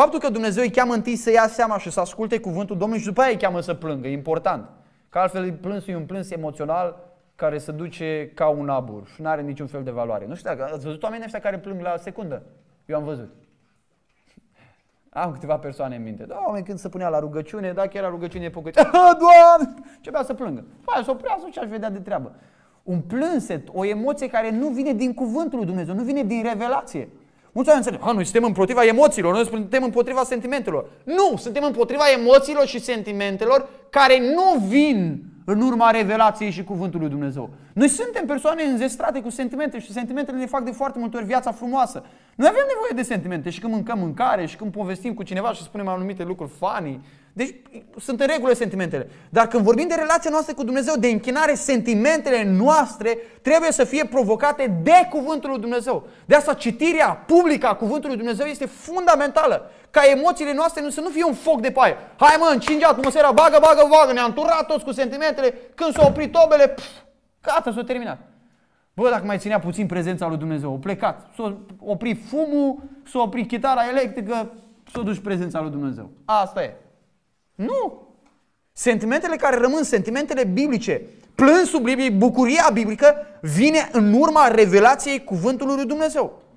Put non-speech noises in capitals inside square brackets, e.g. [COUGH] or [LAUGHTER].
Faptul că Dumnezeu îi cheamă întâi să ia seama și să asculte cuvântul Domnului și după aia îi cheamă să plângă, e important. Că altfel plânsul e un plâns emoțional care se duce ca un abur și nu are niciun fel de valoare. Nu știu dacă ați văzut oamenii ăștia care plâng la secundă. Eu am văzut. [LAUGHS] Am câteva persoane în minte. Da, oameni când se punea la rugăciune, dacă era rugăciune pocăită, [LAUGHS] ah, Doamne, ce să plângă. Păi să oprea și aș vedea de treabă. Un plânset, o emoție care nu vine din cuvântul lui Dumnezeu, nu vine din revelație. Mulți oameni înțeleg, noi suntem împotriva emoțiilor, noi suntem împotriva sentimentelor. Nu, suntem împotriva emoțiilor și sentimentelor care nu vin în urma revelației și cuvântului lui Dumnezeu. Noi suntem persoane înzestrate cu sentimente și sentimentele ne fac de foarte multe ori viața frumoasă. Noi avem nevoie de sentimente și când mâncăm mâncare și când povestim cu cineva și spunem anumite lucruri funny, deci sunt în regulă sentimentele. Dar când vorbim de relația noastră cu Dumnezeu, de închinare, sentimentele noastre trebuie să fie provocate de Cuvântul lui Dumnezeu. De asta citirea publică a Cuvântului lui Dumnezeu este fundamentală. Ca emoțiile noastre să nu fie un foc de paie. Hai mă, încinge atmosfera, bagă, bagă, bagă, ne-am turat toți cu sentimentele. Când s-au o oprit tobele, pf, gata, s-a terminat. Bă, dacă mai ținea puțin prezența lui Dumnezeu, o plecat, s-a oprit fumul, s-a oprit chitara electrică, s-a dus prezența lui Dumnezeu. Asta e. Nu! Sentimentele care rămân, sentimentele biblice, plânsul biblic, bucuria biblică, vine în urma revelației cuvântului lui Dumnezeu.